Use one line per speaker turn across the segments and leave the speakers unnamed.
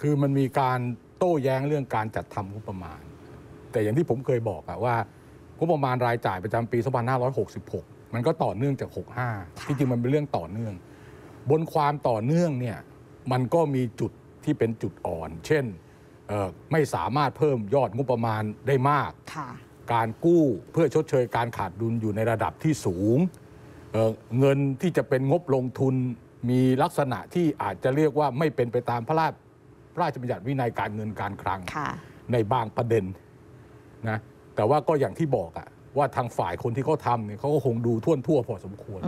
คือมันมีการโต้แย้งเรื่องการจัดทำงบประมาณ แต่อย่างที่ผมเคยบอกอะว่างบประมาณรายจ่ายประจำปี2566มันก็ต่อเนื่องจาก 65ที่จริงมันเป็นเรื่องต่อเนื่อง บนความต่อเนื่องเนี่ยมันก็มีจุดที่เป็นจุดอ่อน เช่นไม่สามารถเพิ่มยอดงบประมาณได้มาก การกู้เพื่อชดเชยการขาดดุลอยู่ในระดับที่สูงเเงินที่จะเป็นงบลงทุนมีลักษณะที่อาจจะเรียกว่าไม่เป็นไปตามพระราชพระราชบัญญัติวินัยการเงินการคลังในบางประเด็นนะแต่ว่าก็อย่างที่บอกอะว่าทางฝ่ายคนที่เขาทำเนี่ยเขาก็คงดูท่วนทั่ว พอสมควร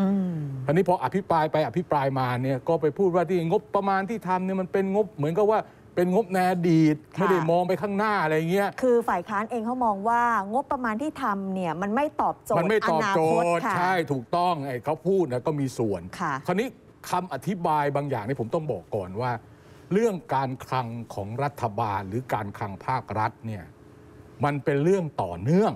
อันนี้พออภิปรายไปอภิปรายมาเนี่ยก็ไปพูดว่าที่งบประมาณที่ทำเนี่ยมันเป็นงบเหมือนกับว่าเป็นงบในอดีตไม่ได้มองไปข้างหน้าอะไรเงี้ยคือฝ่ายค้านเองเขามองว่างบประมาณที่ทำเนี่ยมันไม่ตอบโจทย์มันไม่ตอบโจทย์ใช่ถูกต้องไอ้เขาพูดนะก็มีส่วนคราวนี้คำอธิบายบางอย่างนี่ผมต้องบอกก่อนว่าเรื่องการคลังของรัฐบาลหรือการคลังภาครัฐเนี่ยมันเป็นเรื่องต่อเนื่อง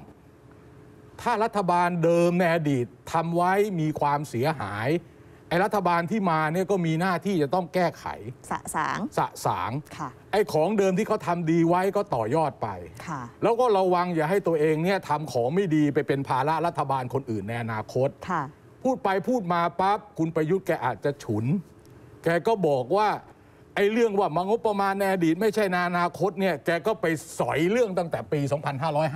ถ้ารัฐบาลเดิมในอดีตทำไว้มีความเสียหายไอ้รัฐบาลที่มาเนี่ยก็มีหน้าที่จะต้องแก้ไขสะสางสะสางค่ะไอ้ของเดิมที่เขาทำดีไว้ก็ต่อยอดไปค่ะแล้วก็ระวังอย่าให้ตัวเองเนี่ยทำของไม่ดีไปเป็นภาระรัฐบาลคนอื่นในอนาคตค่ะพูดไปพูดมาปั๊บคุณประยุทธ์แกอาจจะฉุน แกก็บอกว่าไอ้เรื่องว่ามางบประมาณในอดีตไม่ใช่นานาคตเนี่ยแกก็ไปสอยเรื่องตั้งแต่ปี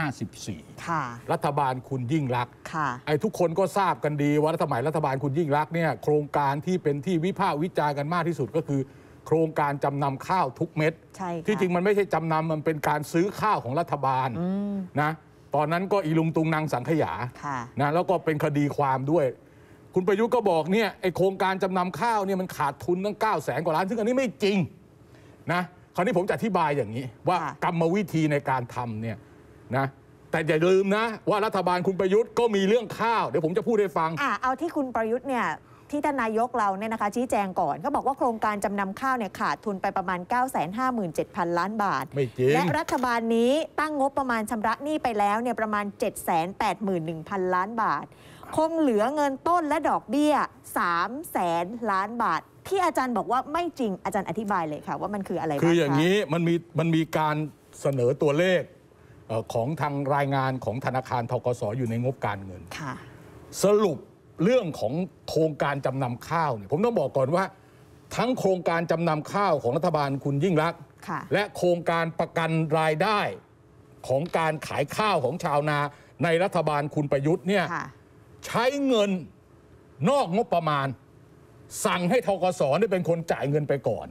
2554ค่ะรัฐบาลคุณยิ่งรักค่ะไอ้ทุกคนก็ทราบกันดีว่าสมัยรัฐบาลคุณยิ่งรักเนี่ยโครงการที่เป็นที่วิพากษ์วิจารณ์กันมากที่สุดก็คือ โครงการจำนำข้าวทุกเม็ดใช่ที่จริงมันไม่ใช่จำนำมันเป็นการซื้อข้าวของรัฐบาลนะ ตอนนั้นก็อีลุงตุงนางสังขยานะแล้วก็เป็นคดีความด้วยคุณประยุทธ์ก็บอกเนี่ยไอโครงการจำนำข้าวเนี่ยมันขาดทุนตั้ง9้าแสนกว่าล้านซึ่งอันนี้ไม่จริงนะคราวนี้ผมจะอธิบายอย่างนี้ว่ากรรมวิธีในการทำเนี่ยนะแต่อย่าลืมนะว่ารัฐบาลคุณประยุทธ์ก็มีเรื่องข้าว เดี๋ยวผมจะพูดให้ฟังอ่าเอาที่คุณประยุทธ์เนี่ยที่ท่านนายกเราเนี่ยนะคะชี้แจงก่อนก็บอกว่าโครงการจำนำข้าวเนี่ยขาดทุนไปประมาณ 9 5 7 0 0 0 ล้านบาทและรัฐบาลนี้ตั้งงบประมาณชำระหนี้ไปแล้วเนี่ยประมาณ7 8 1 0 0 0 ล้านบาทคงเหลือเงินต้นและดอกเบี้ย3แสนล้านบาทที่อาจารย์บอกว่าไม่จริงอาจารย์อธิบายเลยค่ะว่ามันคืออะไรคืออย่างนี้มันมีมันมีการเสนอตัวเลขของทางรายงานของธนาคารทกสอยู่ในงบการเงินสรุปเรื่องของโครงการจำนำข้าวเนี่ยผมต้องบอกก่อนว่าทั้งโครงการจำนำข้าวของรัฐบาลคุณยิ่งรัก และโครงการประกันรายได้ของการขายข้าวของชาวนาในรัฐบาลคุณประยุทธ์เนี่ยใช้เงินนอกงบประมาณ สั่งให้ทกศได้เป็นคนจ่ายเงินไปก่อน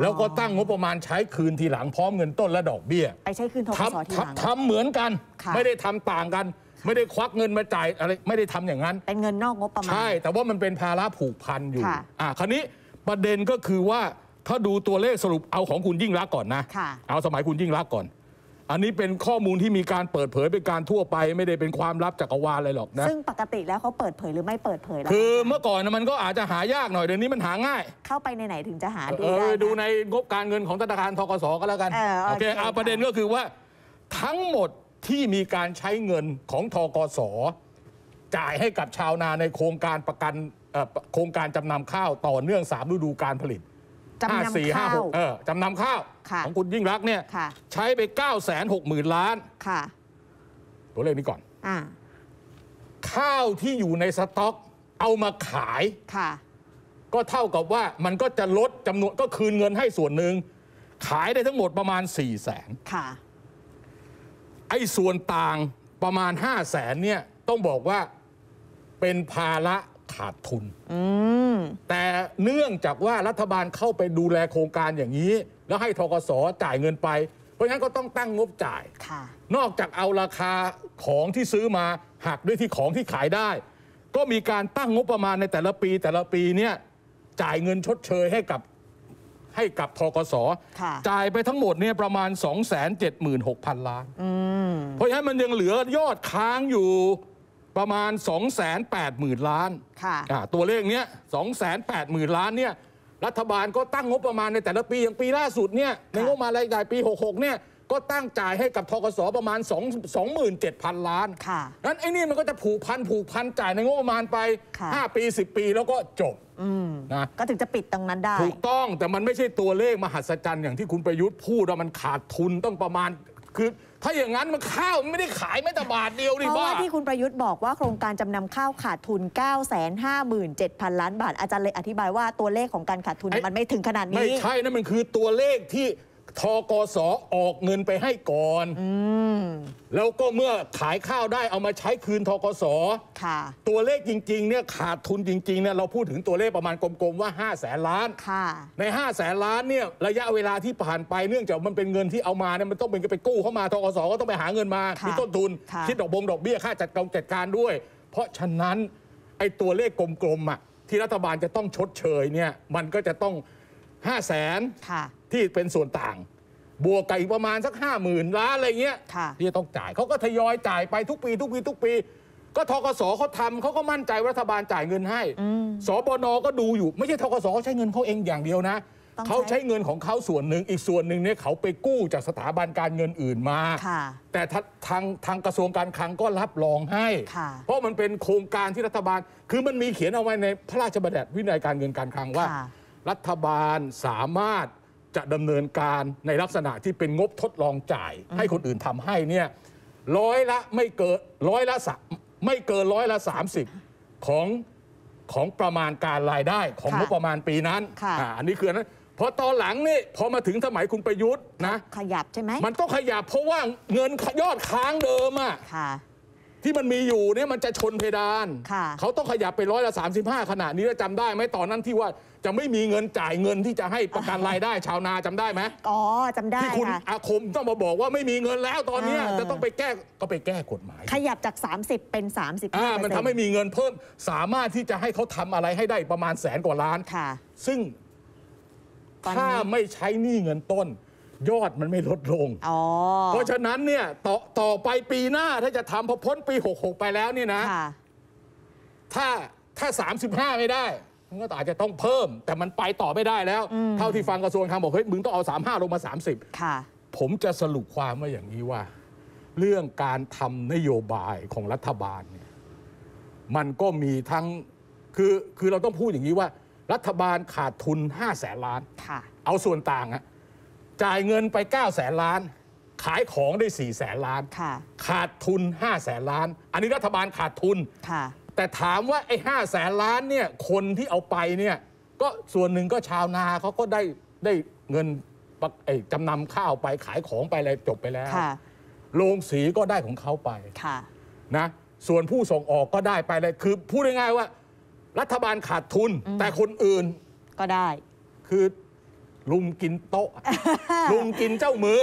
แล้วก็ตั้งงบประมาณใช้คืนทีหลังพร้อมเงินต้นและดอกเบี้ยไปใช้คืนทกศทีหลังทำเหมือนกัน ไม่ได้ทำต่างกัน ไม่ได้ควักเงินมาจ่ายอะไรไม่ได้ทำอย่างนั้น เป็นเงินนอกงบประมาณ ใช่ แต่ว่ามันเป็นภาระผูกพันอยู่อ่าคราวนี้ประเด็นก็คือว่าถ้าดูตัวเลขสรุปเอาของคุณยิ่งรักก่อนนะเอาสมัยคุณยิ่งรักก่อนอันนี้เป็นข้อมูลที่มีการเปิดเผยเป็นการทั่วไปไม่ได้เป็นความลับจักรวาลอะไรหรอกนะซึ่งปกติแล้วเขาเปิดเผยหรือไม่เปิดเผยแล้วคือเมื่อก่อนนะมันก็อาจจะหายากหน่อยเดี๋ยวนี้มันหาง่าย เข้าไปในไหนถึงจะหา ดูเอได้อดูในงบการเงินของธนาคารทกศก็แล้วกันโอเคเอาประเด็นก็คือว่าทั้งหมดที่มีการใช้เงินของทกศจ่ายให้กับชาวนาในโครงการประกันโครงการจำนำข้าวต่อเนื่องสามฤดูการผลิตจำนำข้าวเออจำนำข้าว ของคุณยิ่งรักเนี่ย ใช้ไป 9 6 0 0 0 0ล้าน ตัวเลขนี้ก่อนอข้าวที่อยู่ในสต็อก เอามาขาย ก็เท่ากับว่ามันก็จะลดจำนวนก็คืนเงินให้ส่วนหนึ่ง ขายได้ทั้งหมดประมาณ4 0 0 0 0นไอ้ส่วนต่างประมาณ5 0 0แสนเนี่ย ต้องบอกว่าเป็นภาระขาดทุนแต่เนื่องจากว่ารัฐบาลเข้าไปดูแลโครงการอย่างนี้ แล้วให้ทกศจ่ายเงินไป เพราะฉะนั้นก็ต้องตั้งงบจ่ายนอกจากเอาราคาของที่ซื้อมาหักด้วยที่ของที่ขายได้ ก็มีการตั้งงบประมาณในแต่ละปี แต่ละปีเนี่ยจ่ายเงินชดเชยให้กับ ให้กับทกศจ่ายไปทั้งหมดเนี่ยประมาณ 276,000 ล้านเพราะฉะนั้นมันยังเหลือยอดค้างอยู่ประมาณ280,000 ล้านตัวเลขเนี้ย280,000 ล้านเนี่ยรัฐบาลก็ตั้งงบประมาณในแต่ละปีอย่างปีล่าสุดเนี่ยในงบมารายจ่ายปี66เนี่ยก็ตั้งจ่ายให้กับทกศประมาณ2 27,000 ล้านนั้นไอ้นี่มันก็จะผูกพันผูกพันจ่ายในงบประมาณไป 5 ปี 10 ปีแล้วก็จบนะก็ถึงจะปิดตรงนั้นได้ถูกต้องแต่มันไม่ใช่ตัวเลขมหัศจรรย์อย่างที่คุณประยุทธ์พูดว่ามันขาดทุนต้องประมาณคือถ้าอย่างนั้น มันข้าวไม่ได้ขายไม่แต่บาทเดียวดิเพราะว่าที่คุณประยุทธ์บอกว่าโครงการจำนำข้าวขาดทุน 9 5 7 0 0 0ล้านบาทอาจารย์เลยอธิบายว่าตัวเลขของการขาดทุน มันไม่ถึงขนาดนี้ ไม่ใช่นั่นมันคือตัวเลขที่ทกศอออกเงินไปให้ก่อนอแล้วก็เมื่อขายข้าวได้เอามาใช้คืนทกศตัวเลขจริงๆ เนี่ยขาดทุนจริงๆเนี่ยเราพูดถึงตัวเลขประมาณกลมๆว่า5้าแสนล้านใน5้าแสนล้านเนี่ยระยะเวลาที่ผ่านไปเนื่องจากมันเป็นเงินที่เอามาเนี่ยมันต้องเป็นไปกู้เข้ามาทกศก็ต้องไปหาเงินมามีต้นทุนคิดดอกบงดอกเบี้ยค่าจัดการจัดการด้วย เพราะฉะนั้นไอ้ตัวเลขกลมๆอ่ะ ที่รัฐบาลจะต้องชดเชยเนี่ยมันก็จะต้อง5 0 0แสนที่เป็นส่วนต่างบวกกับอีกประมาณสักห้าหมื่นล้านอะไรเงี้ยที่จะต้องจ่ายเขาก็ทยอยจ่ายไปทุกปีทุกปี ทุกปี ก็ทกศเขาทำเขาก็มั่นใจรัฐบาลจ่ายเงินให้สปนก็ดูอยู่ ไม่ใช่ทกศเขาใช้เงินเขาเองอย่างเดียวนะเขาใช้เงินของเขาส่วนหนึ่ง อีกส่วนหนึ่งเนี่ยเขาไปกู้จากสถาบันการเงินอื่นมาแต่ทางทางกระทรวงการคลังก็รับรองให้ เพราะมันเป็นโครงการที่รัฐบาลคือมันมีเขียนเอาไว้ในพระราชบัญญัติวินัยการเงินการคลังว่า รัฐบาลสามารถจะดำเนินการในลักษณะที่เป็นงบทดลองจ่าย ให้คนอื่นทำให้เนี่ยร้อยละไม่เกินร้อยละสไม่เกินร้อยละ 30 ของของประมาณการรายได้ของงบประมาณปีนั้นอันนี้คือนะพอตอนหลังนี่พอมาถึงสมัยคุณประยุทธ์นะ ขยับใช่ไหม มันต้องขยับเพราะว่าเงินยอดค้างเดิมอ่ะที่มันมีอยู่เนี่ยมันจะชนเพดานเขาต้องขยับไปร้อยละ35ขาดนี้แล้วจำได้ไหมตอนนั้นที่ว่าจะไม่มีเงินจ่ายเงินที่จะให้ประกันรายได้ ชาวนาจำได้ไหมอ๋อจำได้ที่คุณอาคมต้องมาบอกว่าไม่มีเงินแล้วตอนเนี้จะต้องไปแก้ก็ไปแก้กฎหมายขยับจาก 30 เป็น35อ่ามันทำให้มีเงินเพิ่ม สามารถที่จะให้เขาทำอะไรให้ได้ประมาณแสนกว่าล้านค่ะ ซึ่งถ้าไม่ใช้หนี้เงินต้นยอด มันไม่ลดลง เพราะฉะนั้นเนี่ยต่อต่อไปปีหน้าถ้าจะทำพอพ้นปี 66 ไปแล้วเนี่ยนะ ถ้าถ้า 35 ไม่ได้ มันก็อาจจะต้องเพิ่ม แต่มันไปต่อไม่ได้แล้ว เท่าที่ฟังกระทรวงคลังบอก เฮ้ย มึงต้องเอา 35 ลงมา 30ค่ะผมจะสรุปความว่าอย่างนี้ว่า เรื่องการทำนโยบายของรัฐบาลเนี่ยมันก็มีทั้งคือคือเราต้องพูดอย่างนี้ว่า รัฐบาลขาดทุน5แสนล้านเอาส่วนต่างอะจ่ายเงินไป9แสนล้านขายของได้4แสนล้านขาดทุน5แสนล้าน อันนี้รัฐบาลขาดทุนแต่ถามว่าไอ้ห้าแสนล้านเนี่ยคนที่เอาไปเนี่ยก็ส่วนหนึ่งก็ชาวนาเขาก็ได้ได้เงินจำนำข้าวไปขายของไปอะไรจบไปแล้วโรงสีก็ได้ของเขาไปนะส่วนผู้ส่งออกก็ได้ไปเลยคือพูดง่ายๆว่า รัฐบาลขาดทุนแต่คนอื่นก็ได้คือลุมกินโต๊ะลุมกินเจ้ามือ